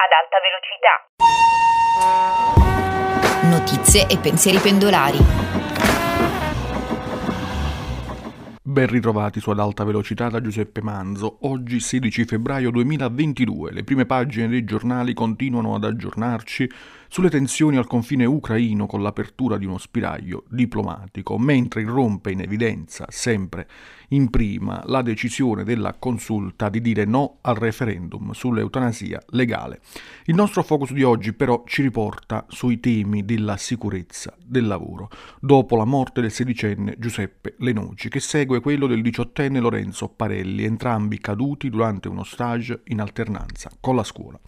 ad alta velocità. Notizie e pensieri pendolari. Ben ritrovati su Ad Alta Velocità da Giuseppe Manzo. Oggi 16 febbraio 2022 le prime pagine dei giornali continuano ad aggiornarci sulle tensioni al confine ucraino con l'apertura di uno spiraglio diplomatico, mentre irrompe in evidenza, sempre in prima, la decisione della consulta di dire no al referendum sull'eutanasia legale. Il nostro focus di oggi però ci riporta sui temi della sicurezza del lavoro, dopo la morte del sedicenne Giuseppe Lenoci, che segue quello del diciottenne Lorenzo Parelli, entrambi caduti durante uno stage in alternanza con la scuola.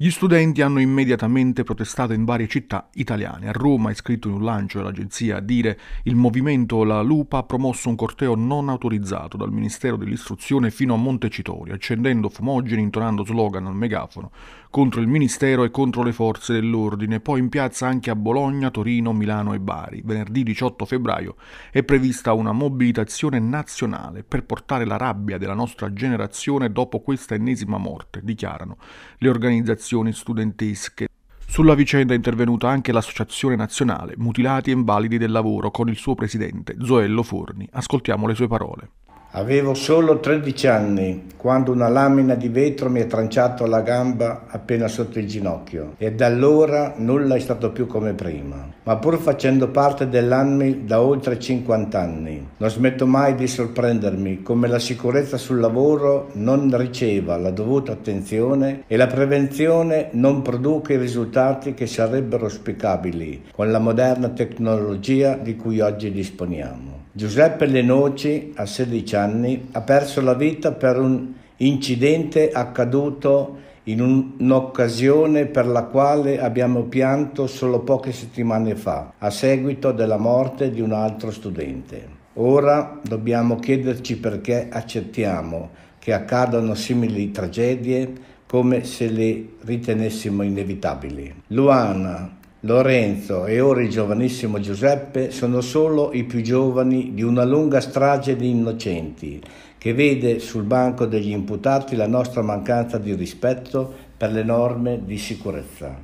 Gli studenti hanno immediatamente protestato in varie città italiane. A Roma è scritto in un lancio dell'agenzia a dire il movimento La Lupa ha promosso un corteo non autorizzato dal Ministero dell'Istruzione fino a Montecitorio, accendendo fumogeni, intonando slogan al megafono contro il Ministero e contro le forze dell'ordine, poi in piazza anche a Bologna, Torino, Milano e Bari. Venerdì 18 febbraio è prevista una mobilitazione nazionale per portare la rabbia della nostra generazione dopo questa ennesima morte, dichiarano le organizzazioni associazioni studentesche. Sulla vicenda è intervenuta anche l'Associazione Nazionale Mutilati e Invalidi del Lavoro con il suo presidente Zoello Forni. Ascoltiamo le sue parole. Avevo solo 13 anni quando una lamina di vetro mi ha tranciato la gamba appena sotto il ginocchio e da allora nulla è stato più come prima. Ma pur facendo parte dell'ANMI da oltre 50 anni, non smetto mai di sorprendermi come la sicurezza sul lavoro non riceva la dovuta attenzione e la prevenzione non produca i risultati che sarebbero auspicabili con la moderna tecnologia di cui oggi disponiamo. Giuseppe Lenoci, a 16 anni, ha perso la vita per un incidente accaduto in un'occasione per la quale abbiamo pianto solo poche settimane fa, a seguito della morte di un altro studente. Ora dobbiamo chiederci perché accettiamo che accadano simili tragedie come se le ritenessimo inevitabili. Luana, Lorenzo e ora il giovanissimo Giuseppe sono solo i più giovani di una lunga strage di innocenti che vede sul banco degli imputati la nostra mancanza di rispetto per le norme di sicurezza.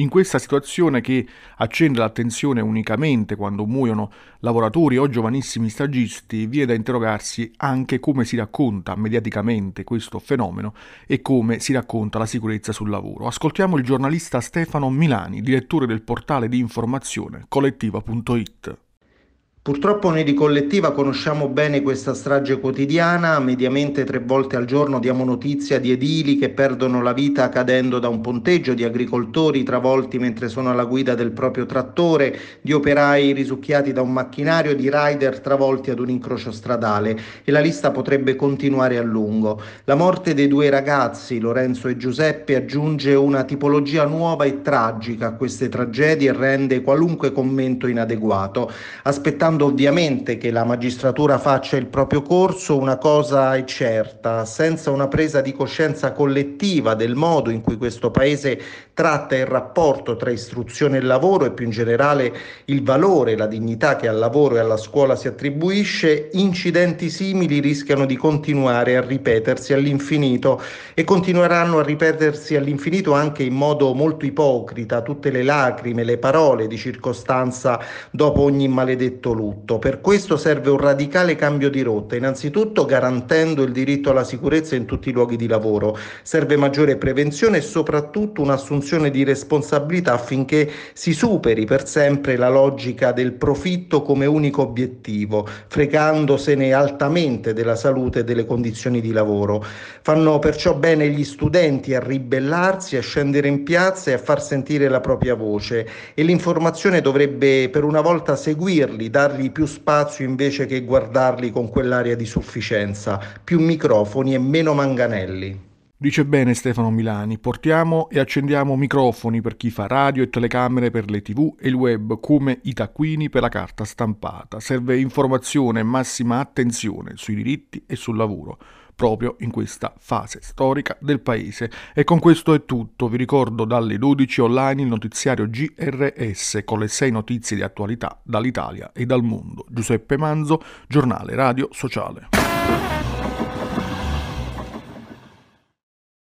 In questa situazione che accende l'attenzione unicamente quando muoiono lavoratori o giovanissimi stagisti, vi è da interrogarsi anche come si racconta mediaticamente questo fenomeno e come si racconta la sicurezza sul lavoro. Ascoltiamo il giornalista Stefano Milani, direttore del portale di informazione collettiva.it. Purtroppo noi di collettiva conosciamo bene questa strage quotidiana, mediamente tre volte al giorno diamo notizia di edili che perdono la vita cadendo da un ponteggio, di agricoltori travolti mentre sono alla guida del proprio trattore, di operai risucchiati da un macchinario, di rider travolti ad un incrocio stradale e la lista potrebbe continuare a lungo. La morte dei due ragazzi, Lorenzo e Giuseppe, aggiunge una tipologia nuova e tragica a queste tragedie e rende qualunque commento inadeguato. Aspettando lasciando ovviamente che la magistratura faccia il proprio corso, una cosa è certa, senza una presa di coscienza collettiva del modo in cui questo Paese tratta il rapporto tra istruzione e lavoro e più in generale il valore, la dignità che al lavoro e alla scuola si attribuisce, incidenti simili rischiano di continuare a ripetersi all'infinito e continueranno a ripetersi all'infinito anche in modo molto ipocrita, tutte le lacrime, le parole di circostanza dopo ogni maledetto luogo tutto. Per questo serve un radicale cambio di rotta, innanzitutto garantendo il diritto alla sicurezza in tutti i luoghi di lavoro. Serve maggiore prevenzione e soprattutto un'assunzione di responsabilità affinché si superi per sempre la logica del profitto come unico obiettivo, fregandosene altamente della salute e delle condizioni di lavoro. Fanno perciò bene gli studenti a ribellarsi, a scendere in piazza e a far sentire la propria voce e l'informazione dovrebbe per una volta seguirli, dare dargli più spazio invece che guardarli con quell'aria di sufficienza, più microfoni e meno manganelli. Dice bene Stefano Milani, portiamo e accendiamo microfoni per chi fa radio e telecamere per le tv e il web come i taccuini per la carta stampata. Serve informazione e massima attenzione sui diritti e sul lavoro proprio in questa fase storica del paese. E con questo è tutto, vi ricordo dalle 12 online il notiziario GRS con le 6 notizie di attualità dall'Italia e dal mondo. Giuseppe Manzo, giornale radio sociale.